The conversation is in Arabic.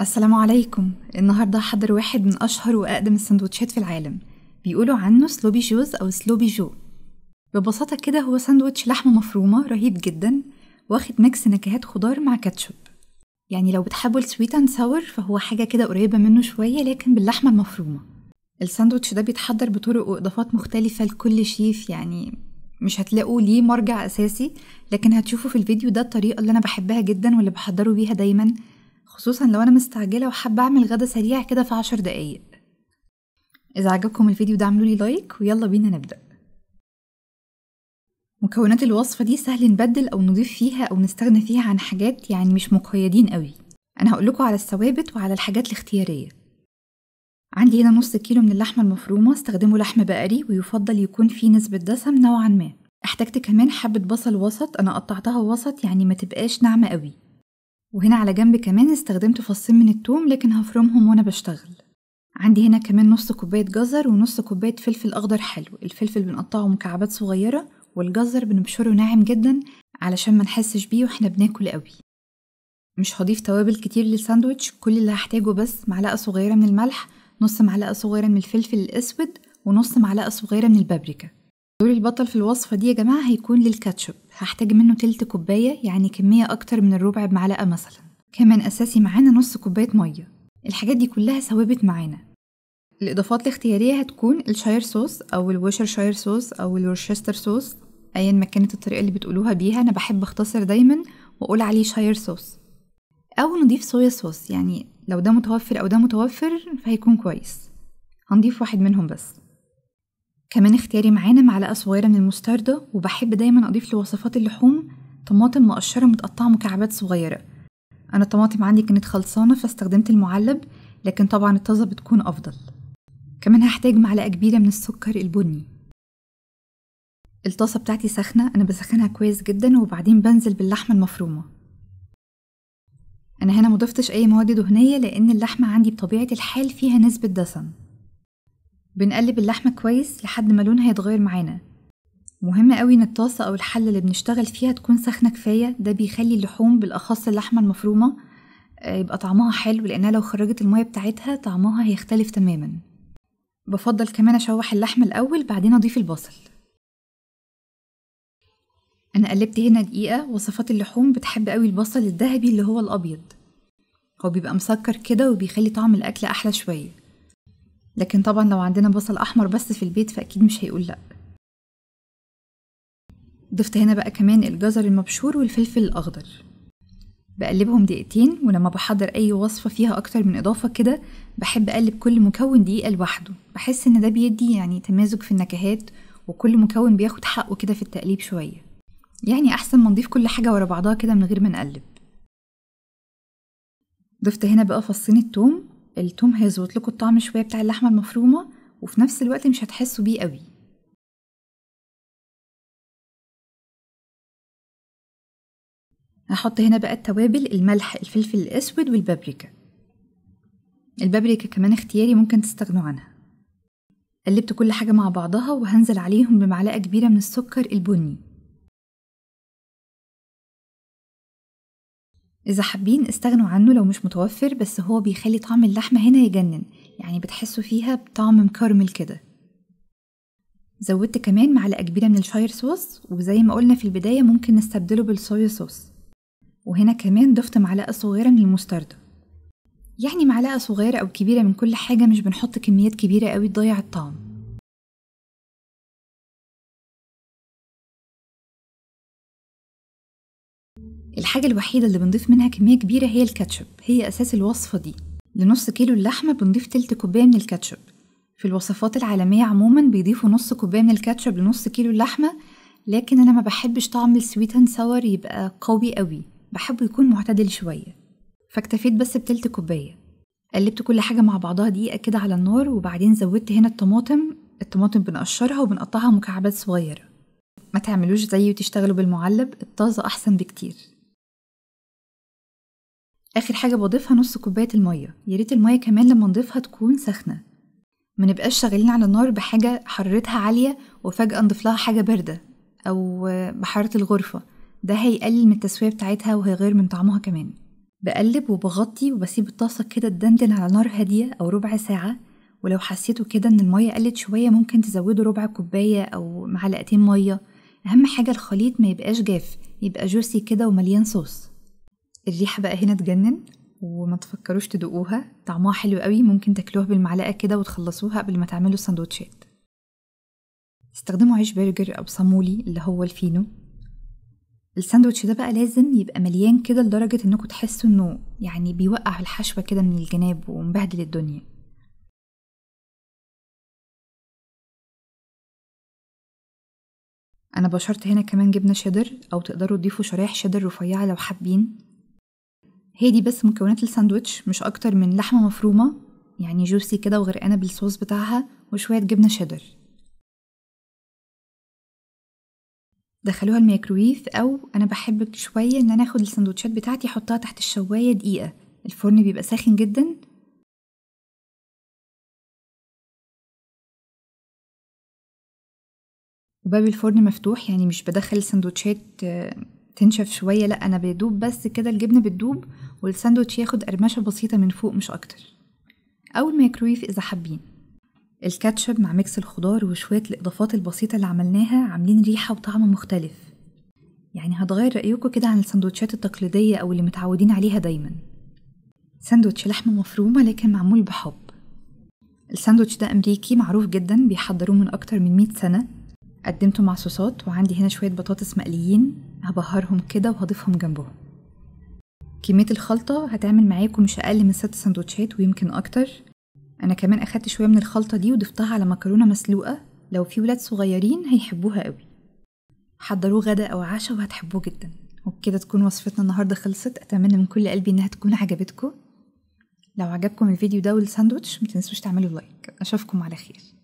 السلام عليكم النهاردة هحضر واحد من أشهر وأقدم السندوتشات في العالم بيقولوا عنه سلوبي جوز أو سلوبي جو ببساطة كده هو سندوتش لحمة مفرومة رهيب جدا واخد ميكس نكهات خضار مع كاتشب يعني لو بتحبوا السويت اند ساور فهو حاجة كده قريبة منه شوية لكن باللحمة المفرومة الساندوتش ده بيتحضر بطرق وإضافات مختلفة لكل شيف يعني مش هتلاقوا ليه مرجع أساسي لكن هتشوفوا في الفيديو ده الطريقة اللي أنا بحبها جدا واللي بحضره بيها دايما خصوصا لو أنا مستعجلة وحابة أعمل غدا سريع كده في عشر دقايق إذا عجبكم الفيديو ده اعملولي لايك ويلا بينا نبدأ مكونات الوصفة دي سهل نبدل أو نضيف فيها أو نستغنى فيها عن حاجات يعني مش مقيدين قوي أنا هقولكوا على الثوابت وعلى الحاجات الاختيارية عندي هنا نص كيلو من اللحمة المفرومة استخدموا لحم بقري ويفضل يكون فيه نسبة دسم نوعا ما احتجت كمان حبة بصل وسط أنا قطعتها وسط يعني ما تبقاش ناعمة قوي وهنا على جنب كمان استخدمت فصين من التوم لكن هفرمهم وانا بشتغل عندي هنا كمان نص كوباية جزر ونص كوباية فلفل أخضر حلو الفلفل بنقطعه مكعبات صغيرة والجزر بنبشره ناعم جدا علشان ما نحسش بيه واحنا بناكل قوي مش هضيف توابل كتير للساندوتش كل اللي هحتاجه بس معلقة صغيرة من الملح نص معلقة صغيرة من الفلفل الأسود ونص معلقة صغيرة من البابريكا دور البطل في الوصفة دي يا جماعة هيكون للكاتشب هحتاج منه تلت كوباية يعني كمية أكتر من الربع بمعلقة مثلا كمان أساسي معانا نص كوباية مية الحاجات دي كلها ثوابت معانا الإضافات الاختيارية هتكون الشاير صوص أو الوشر شاير صوص أو الورشستر صوص أيا ما كانت الطريقة اللي بتقولوها بيها أنا بحب أختصر دايما وأقول عليه شاير صوص أو نضيف صويا صوص يعني لو ده متوفر أو ده متوفر فهيكون كويس هنضيف واحد منهم بس كمان اختياري معانا معلقة صغيرة من المستردة وبحب دايما أضيف لوصفات اللحوم طماطم مقشرة متقطعة مكعبات صغيرة أنا الطماطم عندي كانت خلصانة فاستخدمت المعلب لكن طبعا الطازة بتكون أفضل كمان هحتاج معلقة كبيرة من السكر البني الطاسة بتاعتي سخنة أنا بسخنها كويس جدا وبعدين بنزل باللحمة المفرومة أنا هنا مضفتش أي مواد دهنية لأن اللحمة عندي بطبيعة الحال فيها نسبة دسم بنقلب اللحمة كويس لحد ما لونها يتغير معانا مهم قوي ان الطاسة او الحلة اللي بنشتغل فيها تكون سخنة كفاية ده بيخلي اللحوم بالاخص اللحمة المفرومة آه، يبقى طعمها حلو لانها لو خرجت المية بتاعتها طعمها هيختلف تماما بفضل كمان اشوح اللحمة الاول بعدين اضيف البصل انا قلبت هنا دقيقة وصفات اللحوم بتحب قوي البصل الذهبي اللي هو الابيض هو بيبقى مسكر كده وبيخلي طعم الاكل احلى شويه لكن طبعا لو عندنا بصل أحمر بس في البيت فأكيد مش هيقول لأ ضفت هنا بقى كمان الجزر المبشور والفلفل الأخضر بقلبهم دقيقتين ولما بحضر أي وصفة فيها أكتر من إضافة كده بحب أقلب كل مكون دقيقة لوحده بحس إن ده بيدي يعني تمازج في النكهات وكل مكون بياخد حقه كده في التقليب شوية يعني أحسن ما نضيف كل حاجة ورا بعضها كده من غير ما نقلب ضفت هنا بقى فصين التوم التوم هيظبط لكم الطعم شويه بتاع اللحمه المفرومه وفي نفس الوقت مش هتحسوا بيه قوي هحط هنا بقى التوابل الملح الفلفل الاسود والبابريكا البابريكا كمان اختياري ممكن تستغنوا عنها قلبت كل حاجه مع بعضها وهنزل عليهم بمعلقه كبيره من السكر البني إذا حابين استغنوا عنه لو مش متوفر بس هو بيخلي طعم اللحمة هنا يجنن يعني بتحسوا فيها بطعم مكرمل كده زودت كمان معلقة كبيرة من الشاير صوص وزي ما قلنا في البداية ممكن نستبدله بالصويا صوص وهنا كمان ضفت معلقة صغيرة من المستردة يعني معلقة صغيرة أو كبيرة من كل حاجة مش بنحط كميات كبيرة قوي تضيع الطعم الحاجة الوحيدة اللي بنضيف منها كمية كبيرة هي الكاتشب هي أساس الوصفة دي لنص كيلو اللحمة بنضيف تلت كوباية من الكاتشب في الوصفات العالمية عموما بيضيفوا نص كوباية من الكاتشب لنص كيلو اللحمة لكن أنا ما بحبش طعم السويت اند ساور يبقى قوي قوي بحبه يكون معتدل شوية فاكتفيت بس بتلت كوباية قلبت كل حاجة مع بعضها دقيقة كده على النار وبعدين زودت هنا الطماطم الطماطم بنقشرها وبنقطعها مكعبات صغيرة ما تعملوش زيي وتشتغلوا بالمعلب الطازة أحسن بكتير آخر حاجة بضيفها نص كوباية المية ياريت المية كمان لما نضيفها تكون سخنة منبقاش شغالين على النار بحاجة حرارتها عالية وفجأة نضيف لها حاجة باردة أو بحراره الغرفة ده هيقلل من التسوية بتاعتها وهيغير من طعمها كمان بقلب وبغطي وبسيب الطاسة كده تدندن على نار هادية أو ربع ساعة ولو حسيتوا كده إن المية قلت شوية ممكن تزودوا ربع كوباية أو معلقتين مية أهم حاجة الخليط ما يبقاش جاف يبقى جوسي كده ومليان صوص الريحة بقى هنا تجنن وما تفكروش تدوقوها طعمها حلو قوي ممكن تاكلوها بالمعلقة كده وتخلصوها قبل ما تعملوا السندوتشات استخدموا عيش برجر أو صامولي اللي هو الفينو الساندوتش ده بقى لازم يبقى مليان كده لدرجة انكم تحسوا انه يعني بيوقع الحشوة كده من الجناب ومبهدل الدنيا انا بشرت هنا كمان جبنة شيدر او تقدروا تضيفوا شرايح شيدر رفيعة لو حابين هي دي بس مكونات الساندوتش مش أكتر من لحمة مفرومة يعني جوسي كده وغرقانة بالصوص بتاعها وشوية جبنة شيدر دخلوها الميكرويف أو أنا بحب شوية إن أنا أخد السندوتشات بتاعتي أحطها تحت الشواية دقيقة الفرن بيبقى ساخن جدا وباب الفرن مفتوح يعني مش بدخل السندوتشات آه، تنشف شوية لأ أنا بدوب بس كده الجبنة بتدوب والساندوتش ياخد قرمشة بسيطة من فوق مش أكتر أو الميكرويف إذا حابين الكاتشب مع ميكس الخضار وشوية الإضافات البسيطة اللي عملناها عاملين ريحة وطعم مختلف يعني هتغير رأيكم كده عن السندوتشات التقليدية أو اللي متعودين عليها دايما ساندوتش لحمة مفرومة لكن معمول بحب الساندوتش ده أمريكي معروف جدا بيحضروه من أكتر من مئة سنة قدمته مع صوصات وعندي هنا شوية بطاطس مقليين هبهرهم كده وهضيفهم جنبهم كمية الخلطة هتعمل معاكم مش أقل من ست سندوتشات ويمكن أكتر أنا كمان أخدت شوية من الخلطة دي وضفتها على مكرونة مسلوقة لو في ولاد صغيرين هيحبوها قوي حضروه غدا أو عشا وهتحبوه جدا وبكده تكون وصفتنا النهاردة خلصت أتمنى من كل قلبي إنها تكون عجبتكم لو عجبكم الفيديو ده والساندوتش متنسوش تعملوا لايك أشوفكم على خير